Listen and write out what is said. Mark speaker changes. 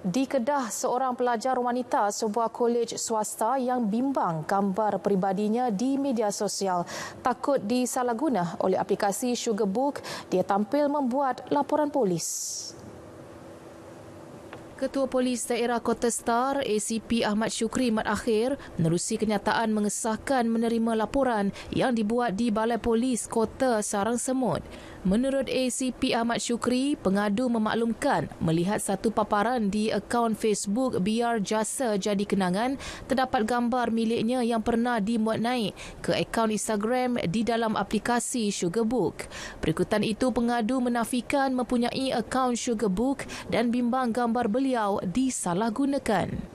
Speaker 1: Di Kedah, seorang pelajar wanita sebuah kolej swasta yang bimbang gambar peribadinya di media sosial takut disalahguna oleh aplikasi Sugarbook, dia tampil membuat laporan polis. Ketua Polis Daerah Kota Star, ACP Ahmad Syukri Mat Akhir, menerusi kenyataan mengesahkan menerima laporan yang dibuat di Balai Polis Kota Sarang Semut. Menurut ACP Ahmad Shukri, pengadu memaklumkan melihat satu paparan di akaun Facebook BR Jasa Jadi Kenangan terdapat gambar miliknya yang pernah dimuat naik ke akaun Instagram di dalam aplikasi Sugarbook. Berikutan itu, pengadu menafikan mempunyai akaun Sugarbook dan bimbang gambar beliau disalahgunakan.